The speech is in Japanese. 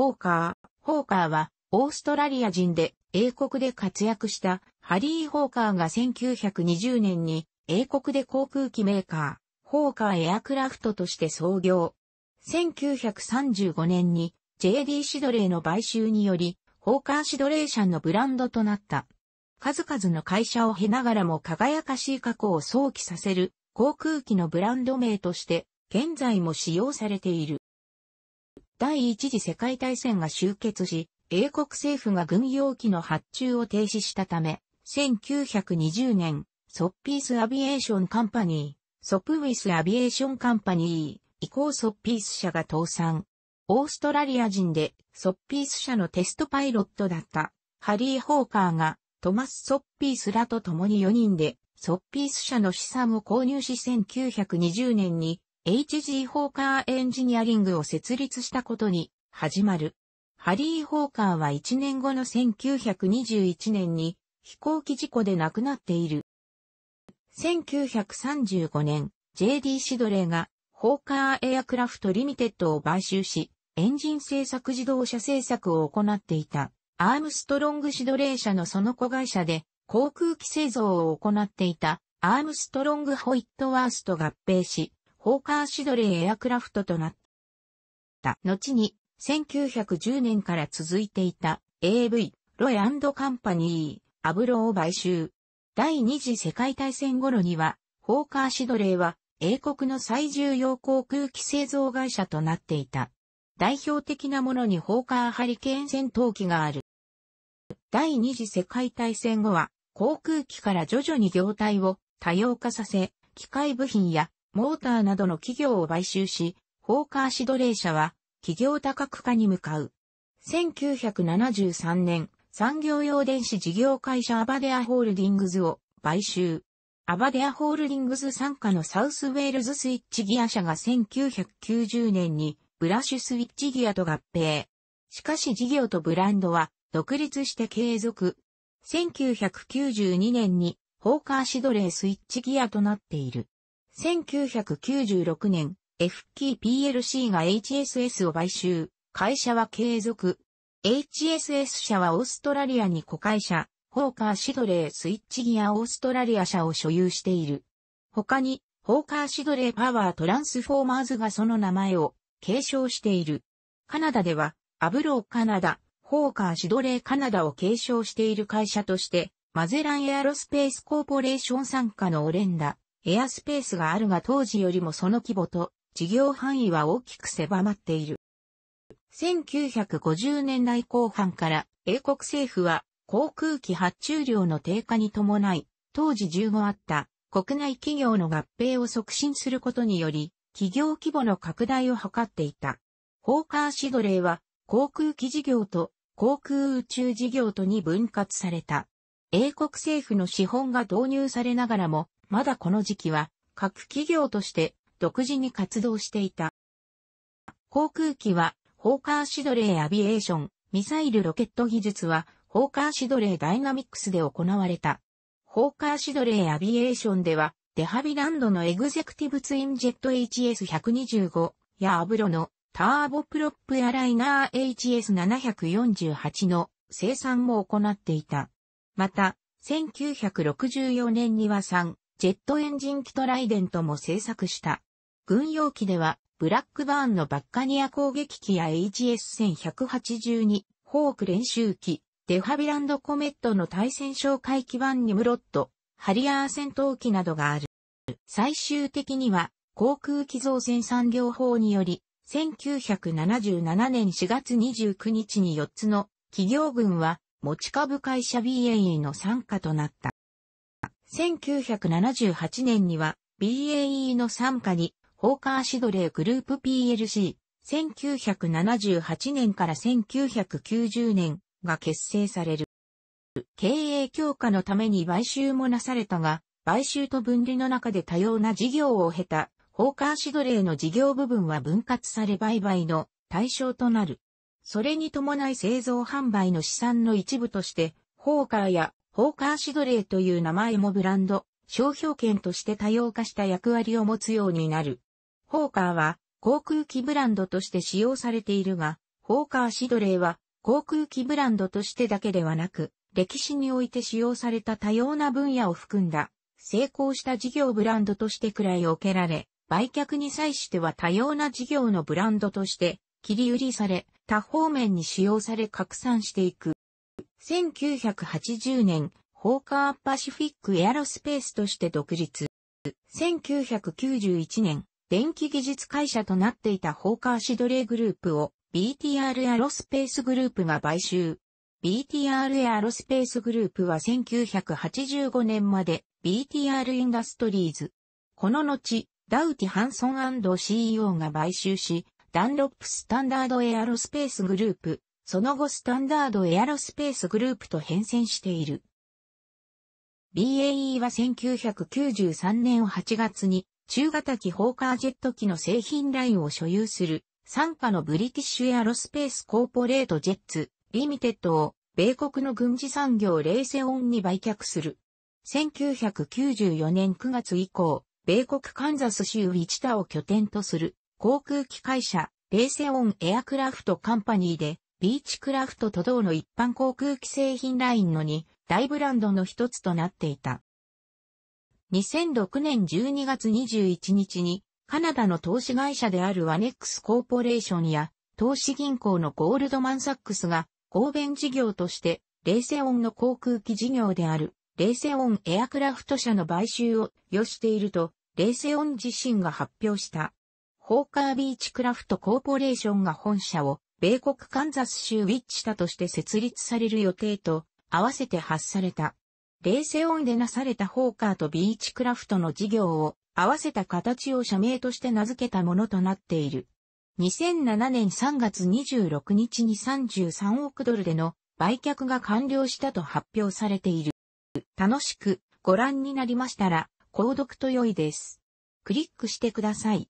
ホーカー。ホーカーは、オーストラリア人で、英国で活躍した、ハリー・ホーカーが1920年に、英国で航空機メーカー、ホーカーエアクラフトとして創業。1935年に、JD シドレーの買収により、ホーカーシドレーンのブランドとなった。数々の会社を経ながらも輝かしい過去を想起させる航空機のブランド名として現在も使用されている。第一次世界大戦が終結し、英国政府が軍用機の発注を停止したため、1920年、ソッピースアビエーションカンパニー、ソプウィスアビエーションカンパニー、以降ソッピース社が倒産。オーストラリア人でソッピース社のテストパイロットだったハリー・ホーカーがトマス・ソッピースらと共に4人でソッピース社の資産を購入し1920年に HG ホーカーエンジニアリングを設立したことに始まる。ハリー・ホーカーは1年後の1921年に飛行機事故で亡くなっている。1935年、JD シドレーがホーカーエアクラフトリミテッドを買収し、エンジン製作自動車製作を行っていた、アームストロングシドレー社のその子会社で航空機製造を行っていた、アームストロングホイットワースと合併し、ホーカーシドレーエアクラフトとなった。後に、1910年から続いていた AV、ロエカンパニー、アブロを買収。第二次世界大戦頃には、ホーカーシドレーは英国の最重要航空機製造会社となっていた。代表的なものにホーカーハリケーン戦闘機がある。第二次世界大戦後は、航空機から徐々に業態を多様化させ、機械部品やモーターなどの企業を買収し、ホーカーシドレー社は企業多角化に向かう。1973年、産業用電子事業会社アバデアホールディングズを買収。アバデアホールディングズ傘下のサウスウェールズスイッチギア社が1990年にブラッシュスイッチギアと合併。しかし事業とブランドは独立して継続。1992年にホーカーシドレースイッチギアとなっている。1996年、FKPLC が HSS を買収、会社は継続。HSS 社はオーストラリアに子会社、ホーカーシドレースイッチギアオーストラリア社を所有している。他に、ホーカーシドレーパワートランスフォーマーズがその名前を継承している。カナダでは、アブローカナダ、ホーカーシドレーカナダを継承している会社として、マゼランエアロスペースコーポレーション参加のオレンダ、エアスペースがあるが当時よりもその規模と事業範囲は大きく狭まっている。1950年代後半から英国政府は航空機発注量の低下に伴い、当時15あった国内企業の合併を促進することにより、企業規模の拡大を図っていた。ホーカーシドレーは航空機事業と航空宇宙事業とに分割された。英国政府の資本が導入されながらも、まだこの時期は各企業として独自に活動していた。航空機は、ホーカーシドレーアビエーション、ミサイルロケット技術は、ホーカーシドレーダイナミックスで行われた。ホーカーシドレーアビエーションでは、デハビランドのエグゼクティブツインジェット HS125 やアブロのターボプロップアライナー HS748 の生産も行っていた。また、1964年には3ジェットエンジン機トライデントも製作した。軍用機では、ブラックバーンのバッカニア攻撃機や HS1182、ホーク練習機、デハビランドコメットの対戦哨戒機版ニムロット、ハリアー戦闘機などがある。最終的には、航空機造船産業法により、1977年4月29日に4つの企業群は持ち株会社 BA の参加となった。1978年には BAE の参加にホーカーシドレーグループ PLC、1978年から1990年が結成される。経営強化のために買収もなされたが、買収と分離の中で多様な事業を経た、ホーカーシドレーの事業部分は分割され売買の対象となる。それに伴い製造販売の資産の一部として、ホーカーやホーカーシドレーという名前もブランド、商標権として多様化した役割を持つようになる。ホーカーは航空機ブランドとして使用されているが、ホーカーシドレーは航空機ブランドとしてだけではなく、歴史において使用された多様な分野を含んだ、成功した事業ブランドとして位い置けられ、売却に際しては多様な事業のブランドとして、切り売りされ、多方面に使用され拡散していく。1980年、ホーカーパシフィックエアロスペースとして独立。1991年、電気技術会社となっていたホーカーシドレーグループを BTR エアロスペースグループが買収。BTR エアロスペースグループは1985年まで BTR インダストリーズ。この後、ダウティ・ハンソン &CEO が買収し、ダンロップスタンダードエアロスペースグループ、その後スタンダードエアロスペースグループと変遷している。BAE は1993年8月に中型機ホーカージェット機の製品ラインを所有する傘下のブリティッシュエアロスペースコーポレートジェッツリミテッドを米国の軍事産業レーセオンに売却する。1994年9月以降、米国カンザス州ウィチタを拠点とする航空機会社レーセオンエアクラフトカンパニーでビーチクラフトと同の一般航空機製品ラインの2大ブランドの一つとなっていた。2006年12月21日にカナダの投資会社であるワネックスコーポレーションや投資銀行のゴールドマンサックスが合弁事業としてレセオンの航空機事業であるレセオンエアクラフト社の買収を予しているとレセオン自身が発表した。ホーカービーチクラフトコーポレーションが本社を米国カンザス州ウィッチタとして設立される予定と合わせて発された。レ静セオンでなされたホーカーとビーチクラフトの事業を合わせた形を社名として名付けたものとなっている。2007年3月26日に33億ドルでの売却が完了したと発表されている。楽しくご覧になりましたら、購読と良いです。クリックしてください。